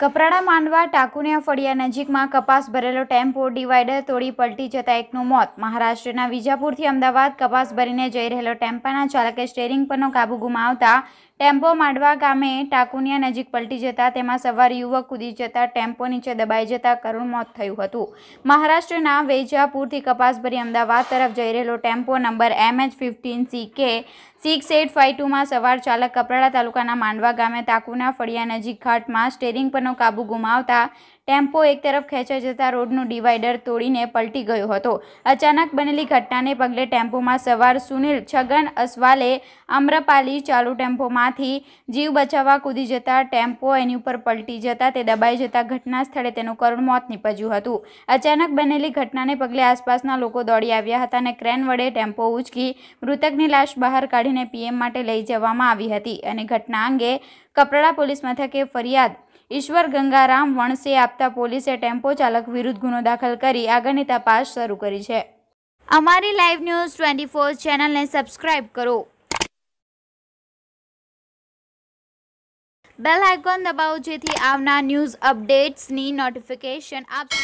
કપરાડા માંડવા ટાકુનિયા ફળિયા નજીકમાં કપાસ ભરેલો ટેમ્પો ડિવાઈડર તોડી પલટી જતા એકનું મોત મહારાષ્ટ્રના વિજાપુરથી અમદાવાદ કપાસ ભરીને જઈ રહેલો ટેમ્પાના ચાલકે સ્ટેરિંગ પરનો કાબુ ગુમાવતા ટેમ્પો માંડવા ગામે ટાકુનિયા નજીક પલટી જતાં તેમાં સવાર યુવક કૂદી જતાં ટેમ્પો નીચે દબાઈ જતાં કરુણ મોત થયું હતું મહારાષ્ટ્રના વેજાપુરથી કપાસ ભરી અમદાવાદ તરફ જઈ રહેલો tempo number MH fifteen C K six eight five ટુમાં સવાર ચાલક કપરાડા તાલુકાના માંડવા ગામે તાકુના ફળિયા નજીક ઘાટમાં સ્ટેરિંગ પરનો કાબુ ગુમાવતા ટેમ્પો એક તરફ ખેંચાઈ જતા રોડનું ડિવાઈડર તોડીને પલટી ગયો હતો અચાનક બનેલી ઘટનાને પગલે ટેમ્પોમાં સવાર સુનિલ છગન અસવાલે અમ્રપાલી ચાલુ ટેમ્પોમાંથી જીવ બચાવવા કૂદી જતા ટેમ્પો એની ઉપર પલટી જતા તે દબાઈ જતા ઘટના સ્થળે તેનું કરુણ મોત નીપજ્યું હતું અચાનક બનેલી ઘટનાને પગલે આસપાસના લોકો દોડી આવ્યા હતા અને ક્રેન વડે ટેમ્પો ઉચકી મૃતકની લાશ બહાર કાઢીને પીએમ માટે લઈ જવામાં આવી હતી અને ઘટના અંગે કપરાડા પોલીસ મથકે ફરિયાદ ઈશ્વર ગંગારામ વણસે આપતા પોલીસે ટેમ્પો ચાલક વિરુદ્ધ ગુનો દાખલ કરી આગળની તપાસ શરૂ કરી છે અમારી લાઈવ ન્યૂઝ ટ્વેન્ટી ફોર ચેનલને સબસ્ક્રાઇબ કરો બેલ આઇકોન દબાવો જેથી આવનાર ન્યૂઝ અપડેટ્સની નોટિફિકેશન આપ